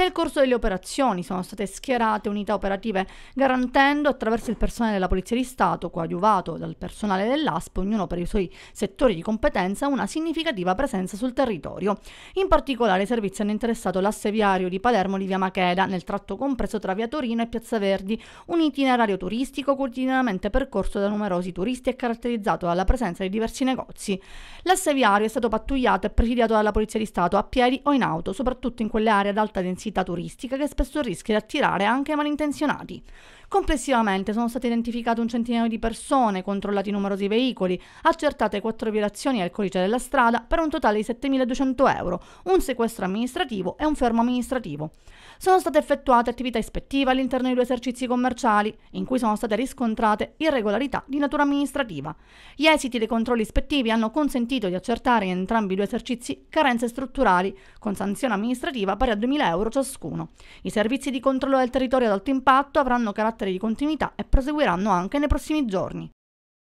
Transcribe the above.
Nel corso delle operazioni sono state schierate unità operative garantendo attraverso il personale della Polizia di Stato, coadiuvato dal personale dell'ASP, ognuno per i suoi settori di competenza, una significativa presenza sul territorio. In particolare i servizi hanno interessato l'asse viario di Palermo di Via Macheda, nel tratto compreso tra Via Torino e Piazza Verdi, un itinerario turistico quotidianamente percorso da numerosi turisti e caratterizzato dalla presenza di diversi negozi. L'asse viario è stato pattugliato e presidiato dalla Polizia di Stato a piedi o in auto, soprattutto in quelle aree ad alta densità un'entità turistica che spesso rischia di attirare anche malintenzionati. Complessivamente sono state identificate un centinaio di persone, controllati numerosi veicoli, accertate quattro violazioni al codice della strada per un totale di 7.200 euro, un sequestro amministrativo e un fermo amministrativo. Sono state effettuate attività ispettive all'interno di due esercizi commerciali, in cui sono state riscontrate irregolarità di natura amministrativa. Gli esiti dei controlli ispettivi hanno consentito di accertare in entrambi i due esercizi carenze strutturali, con sanzione amministrativa pari a 2.000 euro ciascuno. I servizi di controllo del territorio ad alto impatto avranno carattere di continuità e proseguiranno anche nei prossimi giorni.